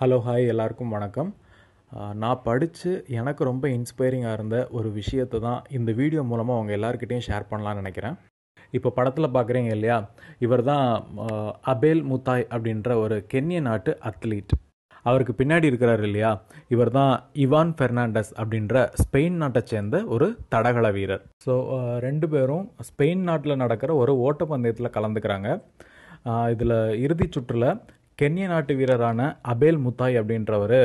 hello hi எல்லாருக்கும் வணக்கம் நான் படித்து எனக்கு ரொம்ப இன்ஸ்பைரிங்காக இருந்த ஒரு விஷயத்தை தான் இந்த வீடியோ மூலமாக அவங்க எல்லாருக்கிட்டையும் ஷேர் பண்ணலான்னு நினைக்கிறேன் இப்போ படத்தில் பார்க்குறீங்க இல்லையா இவர் தான் அபேல் முத்தாய் அப்படின்ற ஒரு கென்ய நாட்டு அத்லீட் அவருக்கு பின்னாடி இருக்கிறார் இல்லையா இவர் தான் இவான் ஃபெர்னாண்டஸ் அப்படின்ற ஸ்பெயின் நாட்டை சேர்ந்த ஒரு தடகள வீரர் ஸோ ரெண்டு பேரும் ஸ்பெயின் நாட்டில் நடக்கிற ஒரு ஓட்டப்பந்தயத்தில் கலந்துக்கிறாங்க இதில் இறுதி சுற்றில் கென்ய நாட்டு வீரரான அபேல் முத்தாய் அப்படின்றவர்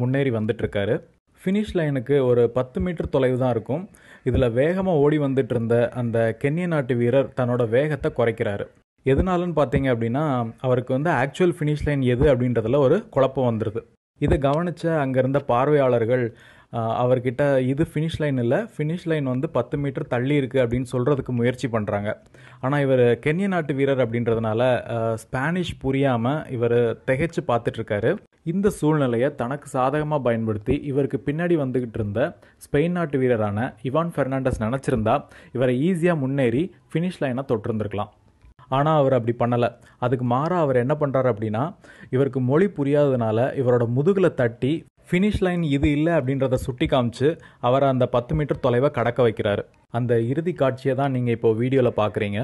முன்னேறி வந்துட்டுருக்காரு ஃபினிஷ் லைனுக்கு ஒரு பத்து மீட்டர் தொலைவு தான் இருக்கும் இதில் வேகமாக ஓடி வந்துட்டு இருந்த அந்த கென்ய நாட்டு வீரர் தன்னோட வேகத்தை குறைக்கிறாரு எதனாலன்னு பார்த்தீங்க அப்படின்னா அவருக்கு வந்து ஆக்சுவல் ஃபினிஷ் லைன் எது அப்படின்றதுல ஒரு குழப்பம் வந்துடுது இதை கவனித்த அங்கே இருந்த பார்வையாளர்கள் அவர்கிட்ட இது ஃபினிஷ் லைன் இல்லை ஃபினிஷ் லைன் வந்து பத்து மீட்டர் தள்ளி இருக்குது அப்படின்னு சொல்கிறதுக்கு முயற்சி பண்ணுறாங்க ஆனால் இவர் கென்ய நாட்டு வீரர் அப்படின்றதுனால ஸ்பானிஷ் புரியாமல் இவர் திகைச்சு பார்த்துட்ருக்காரு இந்த சூழ்நிலையை தனக்கு சாதகமாக பயன்படுத்தி இவருக்கு பின்னாடி வந்துக்கிட்டு இருந்த ஸ்பெயின் நாட்டு வீரரான இவான் ஃபெர்னாண்டஸ் நினச்சிருந்தா இவரை ஈஸியாக முன்னேறி ஃபினிஷ் லைனாக தொட்டிருந்துருக்கலாம் ஆனால் அவர் அப்படி பண்ணலை அதுக்கு மாறாக அவர் என்ன பண்ணுறாரு அப்படின்னா இவருக்கு மொழி புரியாததுனால இவரோட முதுகில் தட்டி ஃபினிஷ் லைன் இது இல்லை அப்படின்றத சுட்டி காமிச்சு அவரை அந்த பத்து மீட்டர் தொலைவை கடக்க வைக்கிறாரு அந்த இறுதி காட்சியை தான் நீங்கள் இப்போது வீடியோவில் பார்க்குறீங்க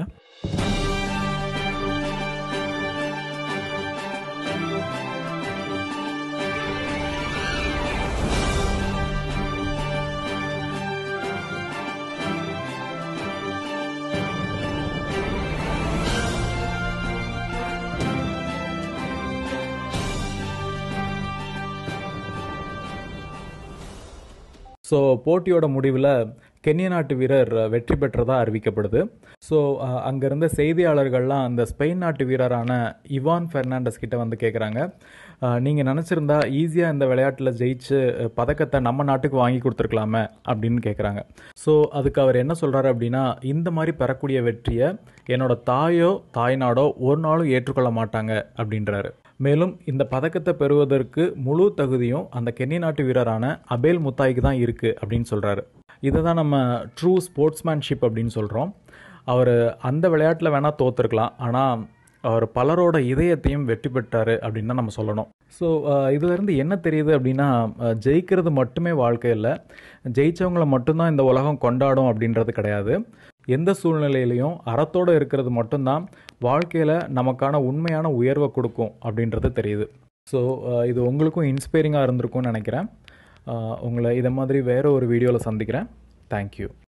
ஸோ போட்டியோட முடிவில் கென்ய நாட்டு வீரர் வெற்றி பெற்றதாக அறிவிக்கப்படுது ஸோ அங்கேருந்த செய்தியாளர்கள்லாம் அந்த ஸ்பெயின் நாட்டு வீரரான இவான் ஃபெர்னாண்டஸ் கிட்ட வந்து கேட்குறாங்க நீங்கள் நினச்சிருந்தா ஈஸியாக இந்த விளையாட்டில் ஜெயிச்சு பதக்கத்தை நம்ம நாட்டுக்கு வாங்கி கொடுத்துருக்கலாமே அப்படின்னு கேட்குறாங்க ஸோ அதுக்கு அவர் என்ன சொல்கிறாரு அப்படின்னா இந்த மாதிரி பெறக்கூடிய வெற்றியை என்னோட தாயோ தாய்நாடோ ஒரு நாளும் ஏற்றுக்கொள்ள மாட்டாங்க அப்படின்றாரு மேலும் இந்த பதக்கத்தை பெறுவதற்கு முழு தகுதியும் அந்த கென்னி நாட்டு வீரரான அபேல் முத்தாய்க்கு தான் இருக்குது அப்படின்னு சொல்கிறாரு இதை தான் நம்ம ட்ரூ ஸ்போர்ட்ஸ்மேன்ஷிப் அப்படின்னு சொல்கிறோம் அவர் அந்த விளையாட்டில் வேணால் தோற்றுருக்கலாம் ஆனால் அவர் பலரோட இதயத்தையும் வெற்றி பெற்றார் அப்படின்னு தான் நம்ம சொல்லணும் ஸோ இதுலேருந்து என்ன தெரியுது அப்படின்னா ஜெயிக்கிறது மட்டுமே வாழ்க்கையில் ஜெயித்தவங்கள மட்டும்தான் இந்த உலகம் கொண்டாடும் அப்படின்றது கிடையாது எந்த சூழ்நிலையிலையும் அறத்தோடு இருக்கிறது மட்டும்தான் வாழ்க்கையில் நமக்கான உண்மையான உயர்வை கொடுக்கும் அப்படின்றது தெரியுது ஸோ இது உங்களுக்கும் இன்ஸ்பைரிங்காக இருந்திருக்கும்னு நினைக்கிறேன் உங்களை இதை மாதிரி வேறு ஒரு வீடியோவில் சந்திக்கிறேன் தேங்க்யூ